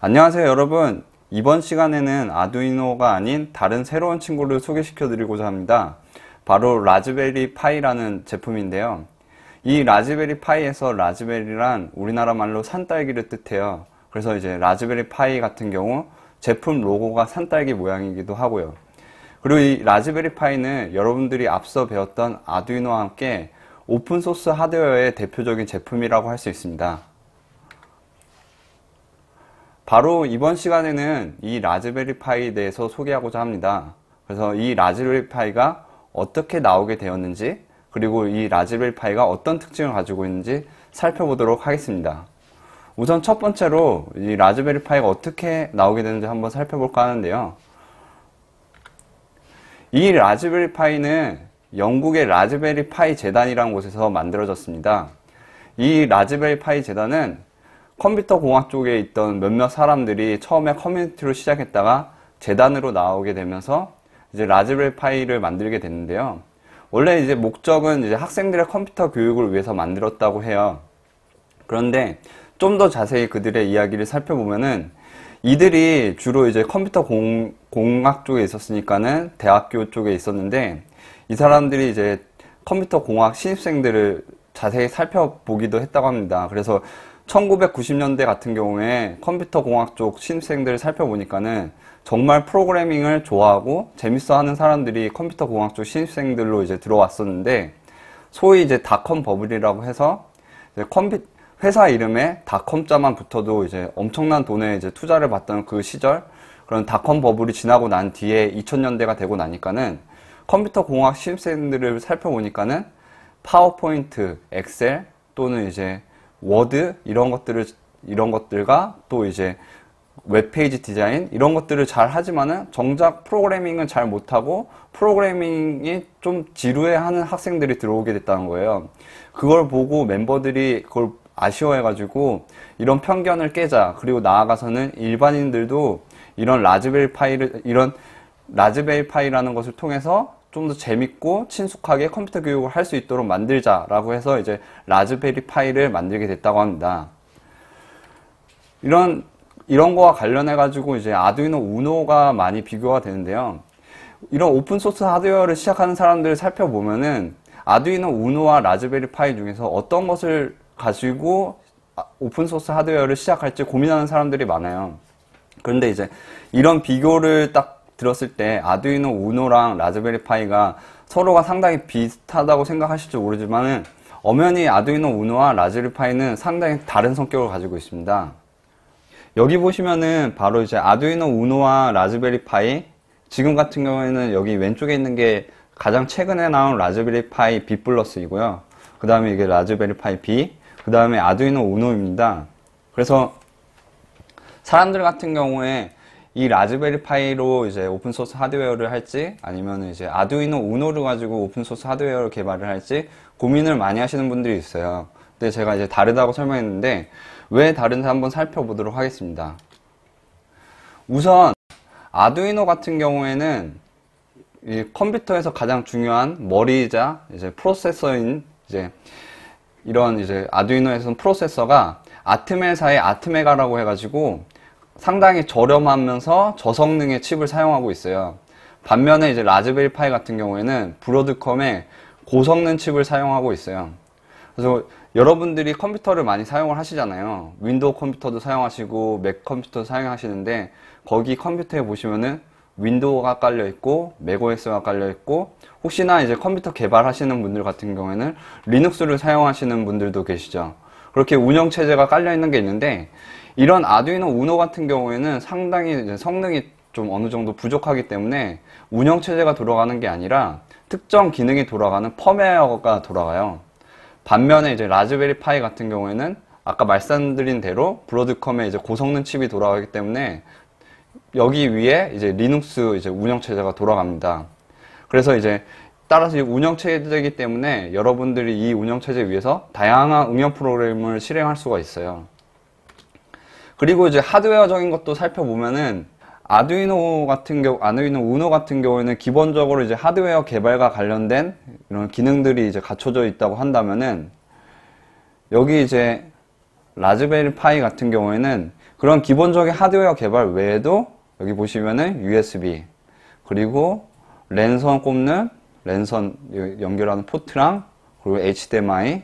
안녕하세요 여러분 이번 시간에는 아두이노가 아닌 다른 새로운 친구를 소개시켜 드리고자 합니다 바로 라즈베리 파이라는 제품인데요. 이 라즈베리 파이에서 라즈베리란 우리나라 말로 산딸기를 뜻해요. 그래서 이제 라즈베리 파이 같은 경우 제품 로고가 산딸기 모양이기도 하고요. 그리고 이 라즈베리 파이는 여러분들이 앞서 배웠던 아두이노와 함께 오픈소스 하드웨어의 대표적인 제품이라고 할 수 있습니다. 바로 이번 시간에는 이 라즈베리 파이에 대해서 소개하고자 합니다. 그래서 이 라즈베리 파이가 어떻게 나오게 되었는지 그리고 이 라즈베리 파이가 어떤 특징을 가지고 있는지 살펴보도록 하겠습니다. 우선 첫 번째로 이 라즈베리 파이가 어떻게 나오게 되는지 한번 살펴볼까 하는데요. 이 라즈베리 파이는 영국의 라즈베리 파이 재단이라는 곳에서 만들어졌습니다. 이 라즈베리 파이 재단은 컴퓨터 공학 쪽에 있던 몇몇 사람들이 처음에 커뮤니티로 시작했다가 재단으로 나오게 되면서 이제 라즈벨 파이를 만들게 됐는데요. 원래 이제 목적은 이제 학생들의 컴퓨터 교육을 위해서 만들었다고 해요. 그런데 좀 더 자세히 그들의 이야기를 살펴보면은 이들이 주로 이제 컴퓨터 공, 공학 쪽에 있었으니까는 대학교 쪽에 있었는데 이 사람들이 이제 컴퓨터 공학 신입생들을 자세히 살펴보기도 했다고 합니다. 그래서 1990년대 같은 경우에 컴퓨터 공학 쪽 신입생들을 살펴보니까는 정말 프로그래밍을 좋아하고 재밌어 하는 사람들이 컴퓨터 공학 쪽 신입생들로 이제 들어왔었는데 소위 이제 닷컴 버블이라고 해서 이제 컴퓨 회사 이름에 닷컴자만 붙어도 이제 엄청난 돈에 이제 투자를 받던 그 시절 그런 닷컴 버블이 지나고 난 뒤에 2000년대가 되고 나니까는 컴퓨터 공학 신입생들을 살펴보니까는 파워포인트, 엑셀 또는 이제 워드 이런 것들을 이런 것들과 또 이제 웹페이지 디자인 이런 것들을 잘 하지만은 정작 프로그래밍은 잘 못하고 프로그래밍이 좀 지루해하는 학생들이 들어오게 됐다는 거예요. 그걸 보고 멤버들이 그걸 아쉬워해가지고 이런 편견을 깨자 그리고 나아가서는 일반인들도 이런 라즈베리 파이를 이런 라즈베리 파이라는 것을 통해서 좀더 재밌고 친숙하게 컴퓨터 교육을 할 수 있도록 만들자라고 해서 이제 라즈베리 파이를 만들게 됐다고 합니다. 이런 이런 거와 관련해 가지고 이제 아두이노 우노가 많이 비교가 되는데요. 이런 오픈 소스 하드웨어를 시작하는 사람들을 살펴보면은 아두이노 우노와 라즈베리 파이 중에서 어떤 것을 가지고 아, 오픈 소스 하드웨어를 시작할지 고민하는 사람들이 많아요. 그런데 이제 이런 비교를 딱 들었을 때 아두이노 우노랑 라즈베리 파이가 서로가 상당히 비슷하다고 생각하실지 모르지만은 엄연히 아두이노 우노와 라즈베리 파이는 상당히 다른 성격을 가지고 있습니다. 여기 보시면은 바로 이제 아두이노 우노와 라즈베리 파이 지금 같은 경우에는 여기 왼쪽에 있는 게 가장 최근에 나온 라즈베리 파이 B 플러스이고요. 그 다음에 이게 라즈베리 파이 B, 그 다음에 아두이노 우노입니다. 그래서 사람들 같은 경우에 이 라즈베리 파이로 이제 오픈 소스 하드웨어를 할지 아니면 이제 아두이노 우노를 가지고 오픈 소스 하드웨어를 개발을 할지 고민을 많이 하시는 분들이 있어요. 근데 제가 이제 다르다고 설명했는데 왜 다른지 한번 살펴보도록 하겠습니다. 우선 아두이노 같은 경우에는 컴퓨터에서 가장 중요한 머리이자 이제 프로세서인 이제 이런 이제 아두이노에서는 프로세서가 아트메사의 아트메가라고 해가지고 상당히 저렴하면서 저성능의 칩을 사용하고 있어요. 반면에 이제 라즈베리 파이 같은 경우에는 브로드컴의 고성능 칩을 사용하고 있어요. 그래서 여러분들이 컴퓨터를 많이 사용을 하시잖아요. 윈도우 컴퓨터도 사용하시고 맥 컴퓨터 사용하시는데 거기 컴퓨터에 보시면은 윈도우가 깔려 있고 맥OS가 깔려 있고 혹시나 이제 컴퓨터 개발하시는 분들 같은 경우에는 리눅스를 사용하시는 분들도 계시죠. 그렇게 운영 체제가 깔려 있는 게 있는데 이런 아두이노 우노 같은 경우에는 상당히 성능이 좀 어느 정도 부족하기 때문에 운영 체제가 돌아가는 게 아니라 특정 기능이 돌아가는 펌웨어가 돌아가요. 반면에 이제 라즈베리 파이 같은 경우에는 아까 말씀드린 대로 브로드컴의 이제 고성능 칩이 돌아가기 때문에 여기 위에 이제 리눅스 이제 운영 체제가 돌아갑니다. 그래서 이제 따라서 운영 체제이기 때문에 여러분들이 이 운영 체제 위에서 다양한 응용 프로그램을 실행할 수가 있어요. 그리고 이제 하드웨어적인 것도 살펴보면은 아두이노 같은 경우, 아두이노 우노 같은 경우에는 기본적으로 이제 하드웨어 개발과 관련된 이런 기능들이 이제 갖춰져 있다고 한다면은 여기 이제 라즈베리 파이 같은 경우에는 그런 기본적인 하드웨어 개발 외에도 여기 보시면은 USB 그리고 랜선 꼽는 랜선 연결하는 포트랑 그리고 HDMI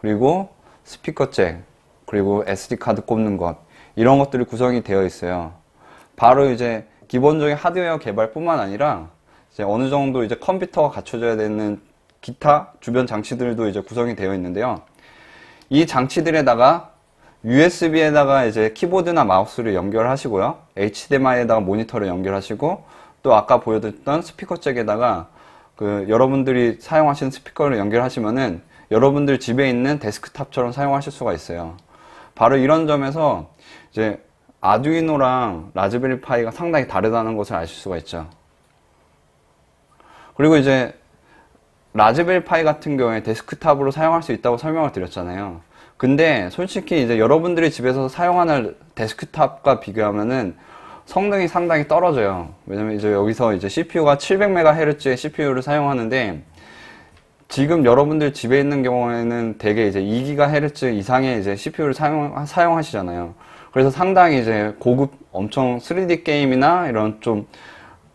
그리고 스피커 잭 그리고 SD 카드 꼽는 것 이런 것들이 구성이 되어 있어요. 바로 이제 기본적인 하드웨어 개발뿐만 아니라 이제 어느 정도 이제 컴퓨터가 갖춰져야 되는 기타 주변 장치들도 이제 구성이 되어 있는데요. 이 장치들에다가 USB에다가 이제 키보드나 마우스를 연결하시고요. HDMI에다가 모니터를 연결하시고 또 아까 보여드렸던 스피커 잭에다가 그 여러분들이 사용하시는 스피커를 연결하시면은 여러분들 집에 있는 데스크탑처럼 사용하실 수가 있어요. 바로 이런 점에서 이제 아두이노랑 라즈베리 파이가 상당히 다르다는 것을 아실 수가 있죠. 그리고 이제 라즈베리 파이 같은 경우에 데스크탑으로 사용할 수 있다고 설명을 드렸잖아요. 근데 솔직히 이제 여러분들이 집에서 사용하는 데스크탑과 비교하면은 성능이 상당히 떨어져요. 왜냐면 이제 여기서 이제 CPU가 700MHz의 CPU를 사용하는데 지금 여러분들 집에 있는 경우에는 대개 이제 2기가헤르츠 이상의 이제 CPU를 사용, 사용하시잖아요. 그래서 상당히 이제 고급 엄청 3D 게임이나 이런 좀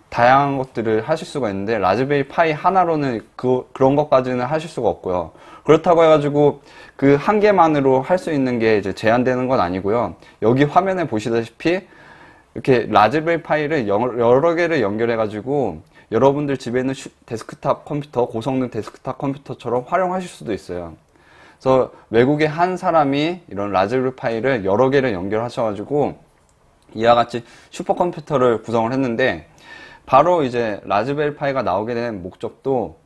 다양한 것들을 하실 수가 있는데 라즈베리 파이 하나로는 그, 그런 것까지는 하실 수가 없고요. 그렇다고 해가지고 그 한 개만으로 할 수 있는 게 이제 제한되는 건 아니고요. 여기 화면에 보시다시피 이렇게 라즈베리 파이를 여러 개를 연결해가지고 여러분들 집에 있는 데스크탑 컴퓨터, 고성능 데스크탑 컴퓨터처럼 활용하실 수도 있어요. 그래서 외국의 한 사람이 이런 라즈베리 파이를 여러 개를 연결하셔가지고 이와 같이 슈퍼컴퓨터를 구성을 했는데 바로 이제 라즈베리 파이가 나오게 된 목적도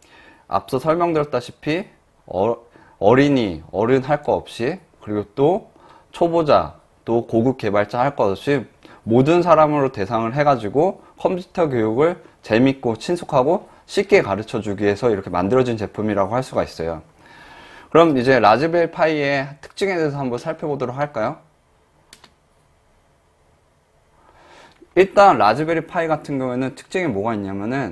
앞서 설명드렸다시피 어, 린이 어른 할 거 없이 그리고 또 초보자 또 고급 개발자 할 것 없이 모든 사람으로 대상을 해가지고 컴퓨터 교육을 재밌고 친숙하고 쉽게 가르쳐 주기 위해서 이렇게 만들어진 제품이라고 할 수가 있어요. 그럼 이제 라즈베리 파이의 특징에 대해서 한번 살펴보도록 할까요? 일단 라즈베리 파이 같은 경우에는 특징이 뭐가 있냐면은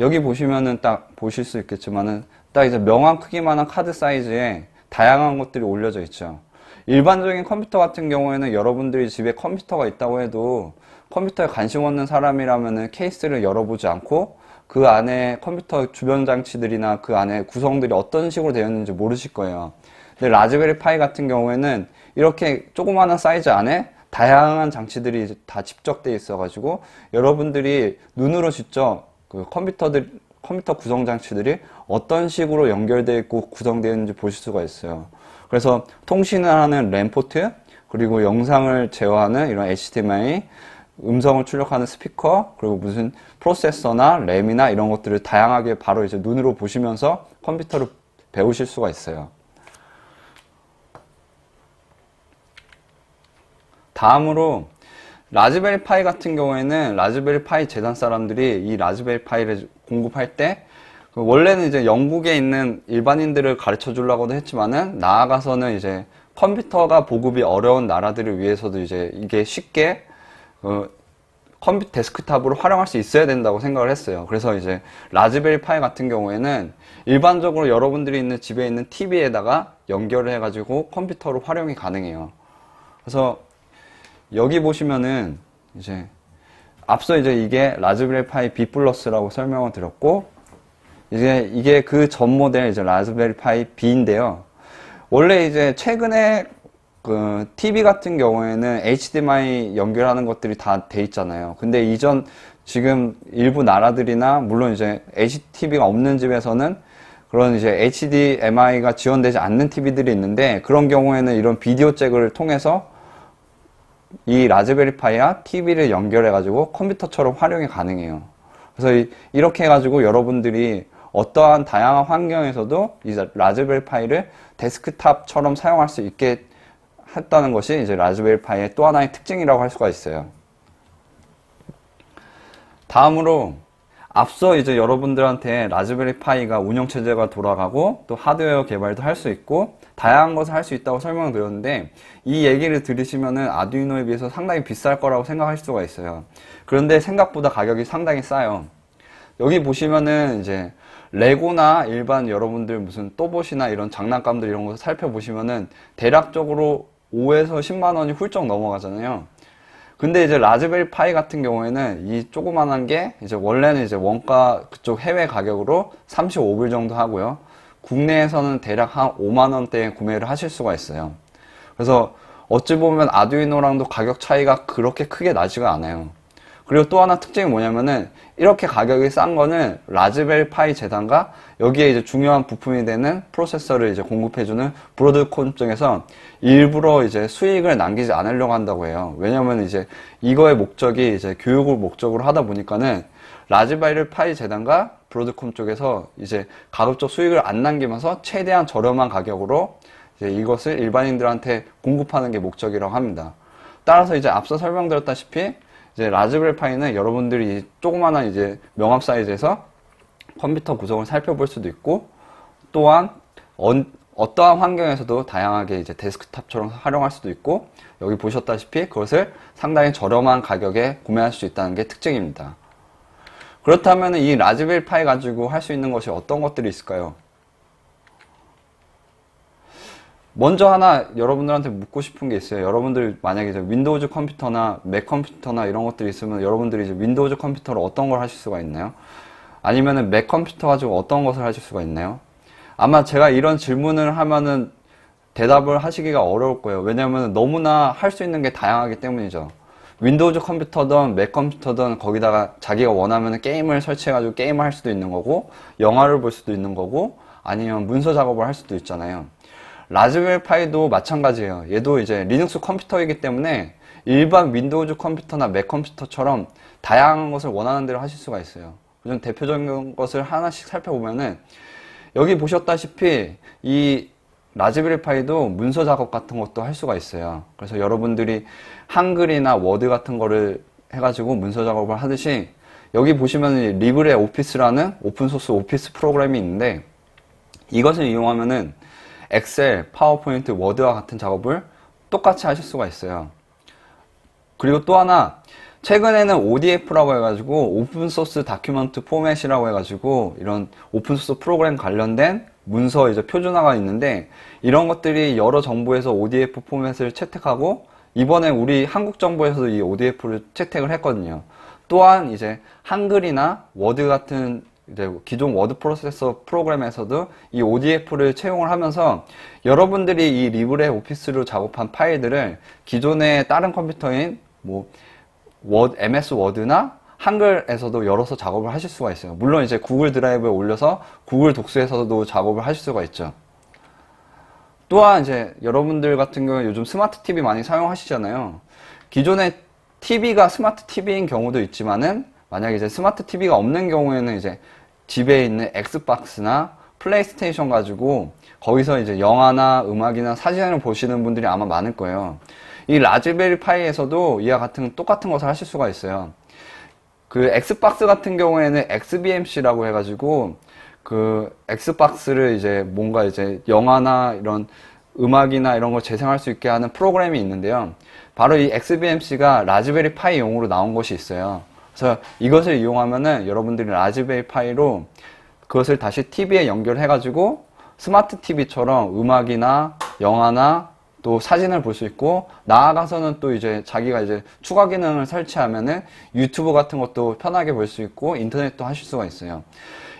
여기 보시면은 딱 보실 수 있겠지만은 딱 이제 명함 크기만한 카드 사이즈에 다양한 것들이 올려져 있죠. 일반적인 컴퓨터 같은 경우에는 여러분들이 집에 컴퓨터가 있다고 해도 컴퓨터에 관심 없는 사람이라면은 케이스를 열어보지 않고 그 안에 컴퓨터 주변 장치들이나 그 안에 구성들이 어떤 식으로 되어 있는지 모르실 거예요. 근데 라즈베리 파이 같은 경우에는 이렇게 조그마한 사이즈 안에 다양한 장치들이 다 집적되어 있어가지고 여러분들이 눈으로 직접 그 컴퓨터들 컴퓨터 구성 장치들이 어떤 식으로 연결되어 있고 구성되어 있는지 보실 수가 있어요. 그래서 통신을 하는 램포트 그리고 영상을 제어하는 이런 HDMI 음성을 출력하는 스피커 그리고 무슨 프로세서나 램이나 이런 것들을 다양하게 바로 이제 눈으로 보시면서 컴퓨터로 배우실 수가 있어요. 다음으로 라즈베리 파이 같은 경우에는 라즈베리 파이 재단 사람들이 이 라즈베리 파이를 공급할 때 그 원래는 이제 영국에 있는 일반인들을 가르쳐 주려고도 했지만은 나아가서는 이제 컴퓨터가 보급이 어려운 나라들을 위해서도 이제 이게 쉽게 어, 컴퓨터 데스크탑으로 활용할 수 있어야 된다고 생각을 했어요. 그래서 이제 라즈베리 파이 같은 경우에는 일반적으로 여러분들이 있는 집에 있는 TV에다가 연결을 해가지고 컴퓨터로 활용이 가능해요. 그래서 여기 보시면은 이제 앞서 이제 이게 라즈베리 파이 B 플러스라고 설명을 드렸고 이제 이게 그 전 모델 이제 라즈베리 파이 B인데요. 원래 이제 최근에 그 TV 같은 경우에는 HDMI 연결하는 것들이 다 돼 있잖아요. 근데 이전 지금 일부 나라들이나 물론 이제 HTV가 없는 집에서는 그런 이제 HDMI가 지원되지 않는 TV들이 있는데 그런 경우에는 이런 비디오 잭을 통해서 이 라즈베리파이와 TV를 연결해 가지고 컴퓨터처럼 활용이 가능해요. 그래서 이렇게 해 가지고 여러분들이 어떠한 다양한 환경에서도 이 라즈베리파이를 데스크탑처럼 사용할 수 있게 했다는 것이 이제 라즈베리 파이의 또 하나의 특징이라고 할 수가 있어요. 다음으로 앞서 이제 여러분들한테 라즈베리 파이가 운영 체제가 돌아가고 또 하드웨어 개발도 할 수 있고 다양한 것을 할 수 있다고 설명을 드렸는데 이 얘기를 들으시면은 아두이노에 비해서 상당히 비쌀 거라고 생각할 수가 있어요. 그런데 생각보다 가격이 상당히 싸요. 여기 보시면은 이제 레고나 일반 여러분들 무슨 또봇이나 이런 장난감들 이런 것을 살펴보시면은 대략적으로 5에서 10만 원이 훌쩍 넘어가잖아요. 근데 이제 라즈베리 파이 같은 경우에는 이 조그만한 게 이제 원래는 이제 원가 그쪽 해외 가격으로 35불 정도 하고요. 국내에서는 대략 한 5만 원대에 구매를 하실 수가 있어요. 그래서 어찌 보면 아두이노랑도 가격 차이가 그렇게 크게 나지가 않아요. 그리고 또 하나 특징이 뭐냐면은 이렇게 가격이 싼 거는 라즈베리 파이 재단과 여기에 이제 중요한 부품이 되는 프로세서를 이제 공급해주는 브로드콘 쪽에서 일부러 이제 수익을 남기지 않으려고 한다고 해요. 왜냐면 이제 이거의 목적이 이제 교육을 목적으로 하다 보니까는 라즈베리 파이 재단과 브로드콘 쪽에서 이제 가급적 수익을 안 남기면서 최대한 저렴한 가격으로 이제 이것을 일반인들한테 공급하는 게 목적이라고 합니다. 따라서 이제 앞서 설명드렸다시피 이제 라즈벨 파이는 여러분들이 조그마한 이제 명함 사이즈에서 컴퓨터 구성을 살펴볼 수도 있고 또한 어, 떠한 환경에서도 다양하게 이제 데스크탑처럼 활용할 수도 있고 여기 보셨다시피 그것을 상당히 저렴한 가격에 구매할 수 있다는 게 특징입니다. 그렇다면 이라즈벨 파이 가지고 할 수 있는 것이 어떤 것들이 있을까요? 먼저 하나 여러분들한테 묻고 싶은 게 있어요. 여러분들 만약에 이제 윈도우즈 컴퓨터나 맥 컴퓨터나 이런 것들이 있으면 여러분들이 이제 윈도우즈 컴퓨터로 어떤 걸 하실 수가 있나요? 아니면은 맥 컴퓨터 가지고 어떤 것을 하실 수가 있나요? 아마 제가 이런 질문을 하면은 대답을 하시기가 어려울 거예요. 왜냐하면 너무나 할 수 있는 게 다양하기 때문이죠. 윈도우즈 컴퓨터든 맥 컴퓨터든 거기다가 자기가 원하면 게임을 설치해가지고 게임을 할 수도 있는 거고 영화를 볼 수도 있는 거고 아니면 문서 작업을 할 수도 있잖아요. 라즈베리 파이도 마찬가지예요. 얘도 이제 리눅스 컴퓨터이기 때문에 일반 윈도우즈 컴퓨터나 맥 컴퓨터처럼 다양한 것을 원하는 대로 하실 수가 있어요. 그중 대표적인 것을 하나씩 살펴보면은 여기 보셨다시피 이 라즈베리 파이도 문서 작업 같은 것도 할 수가 있어요. 그래서 여러분들이 한글이나 워드 같은 거를 해가지고 문서 작업을 하듯이 여기 보시면 리브레 오피스라는 오픈소스 오피스 프로그램이 있는데 이것을 이용하면은 엑셀, 파워포인트, 워드와 같은 작업을 똑같이 하실 수가 있어요. 그리고 또 하나 최근에는 ODF라고 해가지고 오픈소스 다큐먼트 포맷이라고 해가지고 이런 오픈소스 프로그램 관련된 문서 이제 표준화가 있는데 이런 것들이 여러 정부에서 ODF 포맷을 채택하고 이번에 우리 한국 정부에서도 이 ODF를 채택을 했거든요. 또한 이제 한글이나 워드 같은 이제 기존 워드 프로세서 프로그램에서도 이 ODF를 채용을 하면서 여러분들이 이 리브레 오피스로 작업한 파일들을 기존의 다른 컴퓨터인 뭐 워드, MS 워드나 한글에서도 열어서 작업을 하실 수가 있어요. 물론 이제 구글 드라이브에 올려서 구글 독서에서도 작업을 하실 수가 있죠. 또한 이제 여러분들 같은 경우 요즘 스마트 TV 많이 사용하시잖아요. 기존의 TV가 스마트 TV인 경우도 있지만은 만약에 이제 스마트 TV가 없는 경우에는 이제 집에 있는 엑스박스나 플레이스테이션 가지고 거기서 이제 영화나 음악이나 사진을 보시는 분들이 아마 많을 거예요. 이 라즈베리 파이에서도 이와 같은 똑같은 것을 하실 수가 있어요. 그 엑스박스 같은 경우에는 XBMC라고 해가지고 그 엑스박스를 이제 뭔가 이제 영화나 이런 음악이나 이런 걸 재생할 수 있게 하는 프로그램이 있는데요. 바로 이 XBMC가 라즈베리 파이용으로 나온 것이 있어요. 그래서 이것을 이용하면은 여러분들이 라즈베리 파이로 그것을 다시 TV에 연결해가지고 스마트 TV처럼 음악이나 영화나 또 사진을 볼 수 있고 나아가서는 또 이제 자기가 이제 추가 기능을 설치하면은 유튜브 같은 것도 편하게 볼 수 있고 인터넷도 하실 수가 있어요.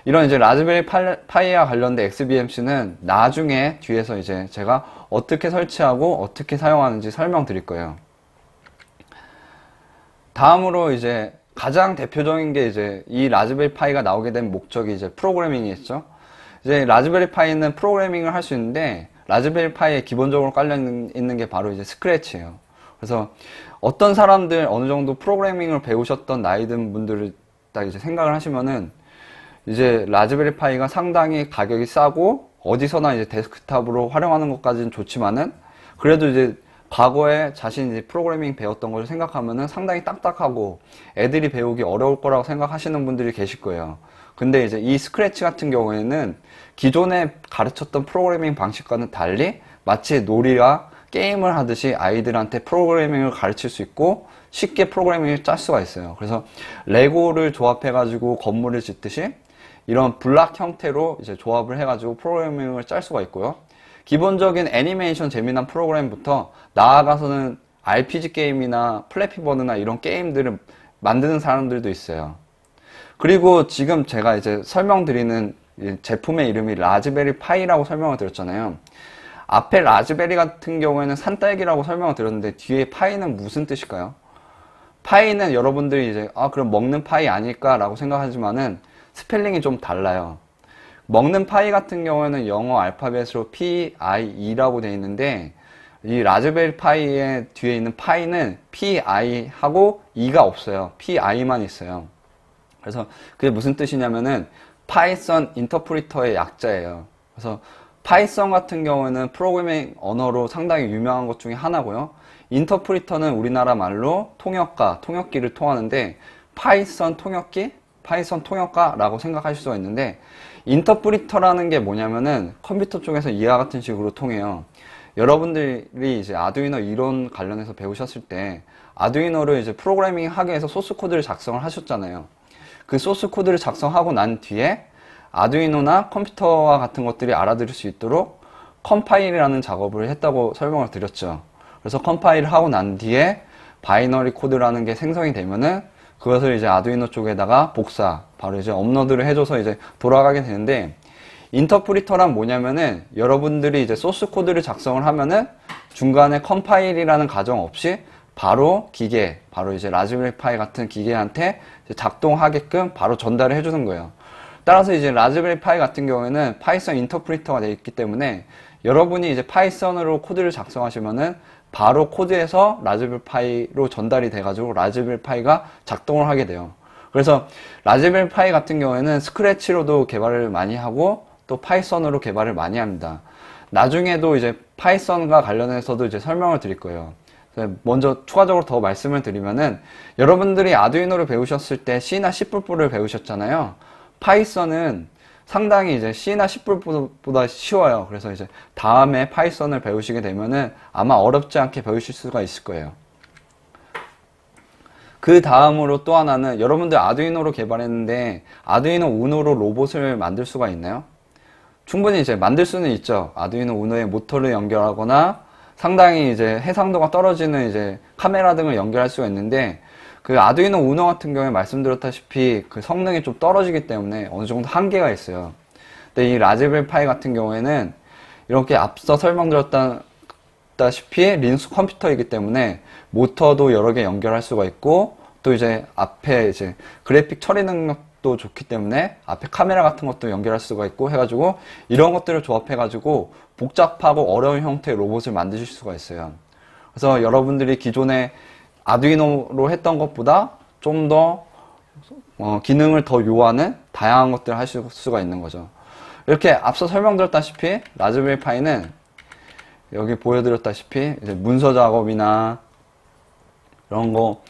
이런 이제 라즈베리 파이와 관련된 XBMC는 나중에 뒤에서 이제 제가 어떻게 설치하고 어떻게 사용하는지 설명드릴 거예요. 다음으로 이제 가장 대표적인 게 이제 이 라즈베리 파이가 나오게 된 목적이 이제 프로그래밍이었죠. 이제 라즈베리 파이는 프로그래밍을 할 수 있는데 라즈베리 파이에 기본적으로 깔려 있는 게 바로 이제 스크래치예요. 그래서 어떤 사람들 어느 정도 프로그래밍을 배우셨던 나이든 분들을 딱 이제 생각을 하시면은 이제 라즈베리 파이가 상당히 가격이 싸고 어디서나 이제 데스크탑으로 활용하는 것까지는 좋지만은 그래도 이제 과거에 자신이 프로그래밍 배웠던 걸생각하면 상당히 딱딱하고 애들이 배우기 어려울 거라고 생각하시는 분들이 계실 거예요. 근데 이제 이 스크래치 같은 경우에는 기존에 가르쳤던 프로그래밍 방식과는 달리 마치 놀이와 게임을 하듯이 아이들한테 프로그래밍을 가르칠 수 있고 쉽게 프로그래밍을 짤 수가 있어요. 그래서 레고를 조합해가지고 건물을 짓듯이 이런 블락 형태로 이제 조합을 해가지고 프로그래밍을 짤 수가 있고요. 기본적인 애니메이션 재미난 프로그램부터 나아가서는 RPG 게임이나 플래피버드나 이런 게임들을 만드는 사람들도 있어요. 그리고 지금 제가 이제 설명드리는 제품의 이름이 라즈베리 파이라고 설명을 드렸잖아요. 앞에 라즈베리 같은 경우에는 산딸기라고 설명을 드렸는데 뒤에 파이는 무슨 뜻일까요? 파이는 여러분들이 이제 아 그럼 먹는 파이 아닐까라고 생각하지만은 스펠링이 좀 달라요. 먹는 파이 같은 경우에는 영어 알파벳으로 P, I, E라고 되어 있는데 이 라즈베리 파이의 뒤에 있는 파이는 P, I하고 E가 없어요. P, I만 있어요. 그래서 그게 무슨 뜻이냐면은 파이썬 인터프리터의 약자예요. 그래서 파이썬 같은 경우에는 프로그래밍 언어로 상당히 유명한 것 중에 하나고요. 인터프리터는 우리나라 말로 통역가, 통역기를 통하는데 파이썬 통역기, 파이썬 통역가라고 생각하실 수가 있는데 인터프리터라는 게 뭐냐면은 컴퓨터 쪽에서 이와 같은 식으로 통해요. 여러분들이 이제 아두이노 이론 관련해서 배우셨을 때 아두이노를 이제 프로그래밍 하기 위해서 소스 코드를 작성을 하셨잖아요. 그 소스 코드를 작성하고 난 뒤에 아두이노나 컴퓨터와 같은 것들이 알아들을 수 있도록 컴파일이라는 작업을 했다고 설명을 드렸죠. 그래서 컴파일을 하고 난 뒤에 바이너리 코드라는 게 생성이 되면은 그것을 이제 아두이노 쪽에다가 복사, 바로 이제 업로드를 해줘서 이제 돌아가게 되는데, 인터프리터란 뭐냐면은 여러분들이 이제 소스 코드를 작성을 하면은 중간에 컴파일이라는 과정 없이 바로 기계, 바로 이제 라즈베리 파이 같은 기계한테 작동하게끔 바로 전달을 해주는 거예요. 따라서 이제 라즈베리 파이 같은 경우에는 파이썬 인터프리터가 되어 있기 때문에 여러분이 이제 파이썬으로 코드를 작성하시면은 바로 코드에서 라즈벨파이로 전달이 돼가지고 라즈벨파이가 작동을 하게 돼요. 그래서 라즈벨파이 같은 경우에는 스크래치로도 개발을 많이 하고 또 파이썬으로 개발을 많이 합니다. 나중에도 이제 파이썬과 관련해서도 이제 설명을 드릴 거예요. 먼저 추가적으로 더 말씀을 드리면은 여러분들이 아두이노를 배우셨을 때 C나 C++를 배우셨잖아요. 파이썬은 상당히 이제 C나 C++보다 쉬워요. 그래서 이제 다음에 파이썬을 배우시게 되면은 아마 어렵지 않게 배우실 수가 있을 거예요. 그 다음으로 또 하나는 여러분들 아두이노로 개발했는데 아두이노 우노로 로봇을 만들 수가 있나요? 충분히 이제 만들 수는 있죠. 아두이노 우노에 모터를 연결하거나 상당히 이제 해상도가 떨어지는 이제 카메라 등을 연결할 수가 있는데 그 아두이노 우너 같은 경우에 말씀드렸다시피 그 성능이 좀 떨어지기 때문에 어느 정도 한계가 있어요. 근데 이 라즈베리파이 같은 경우에는 이렇게 앞서 설명드렸다시피 린스 컴퓨터이기 때문에 모터도 여러 개 연결할 수가 있고 또 이제 앞에 이제 그래픽 처리 능력도 좋기 때문에 앞에 카메라 같은 것도 연결할 수가 있고 해가지고 이런 것들을 조합해가지고 복잡하고 어려운 형태의 로봇을 만드실 수가 있어요. 그래서 여러분들이 기존에 아두이노로 했던 것보다 좀더 어, 기능을 더 요하는 다양한 것들을 할 수가 있는 거죠. 이렇게 앞서 설명드렸다시피 라즈베리 파이는 여기 보여드렸다시피 문서 작업이나 이런 거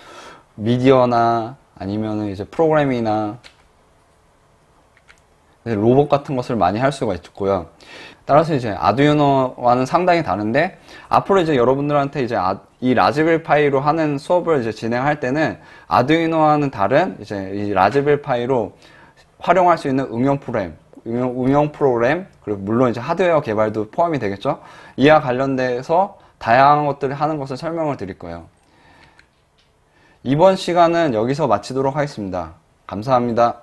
미디어나 아니면 이제 프로그램이나 로봇 같은 것을 많이 할 수가 있고요. 따라서 이제 아두이노와는 상당히 다른데 앞으로 이제 여러분들한테 이제 아, 이 라즈벨파이로 하는 수업을 이제 진행할 때는 아두이노와는 다른 이제 이 라즈벨파이로 활용할 수 있는 응용 프로그램, 응용, 응용 프로그램 그리고 물론 이제 하드웨어 개발도 포함이 되겠죠. 이와 관련돼서 다양한 것들을 하는 것을 설명을 드릴 거예요. 이번 시간은 여기서 마치도록 하겠습니다. 감사합니다.